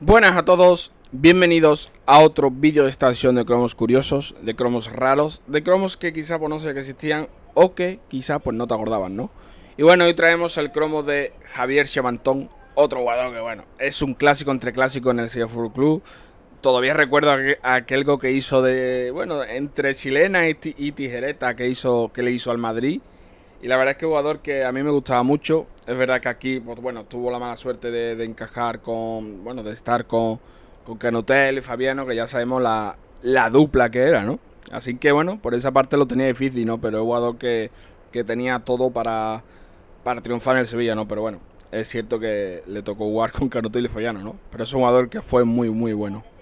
Buenas a todos, bienvenidos a otro vídeo de esta de cromos curiosos, de cromos raros, de cromos que quizá pues no sé que existían o que quizá pues no te acordaban, ¿no? Y bueno, hoy traemos el cromo de Javier Chamantón, otro jugador que bueno, es un clásico entre clásicos en el Sevilla Club. Todavía recuerdo aquel que hizo de, bueno, entre chilena y tijereta que hizo que le hizo al Madrid. Y la verdad es que jugador que a mí me gustaba mucho, es verdad que aquí, pues bueno, tuvo la mala suerte de, encajar con, bueno, de estar con, con Canotel y Fabiano, que ya sabemos la, la, dupla que era, ¿no? Así que bueno, por esa parte lo tenía difícil, ¿no? Pero un que, que tenía todo para, para triunfar en el Sevilla, ¿no? Pero bueno, es cierto que le tocó jugar con Canotel y Fabiano, ¿no? Pero es un jugador que fue muy, muy bueno.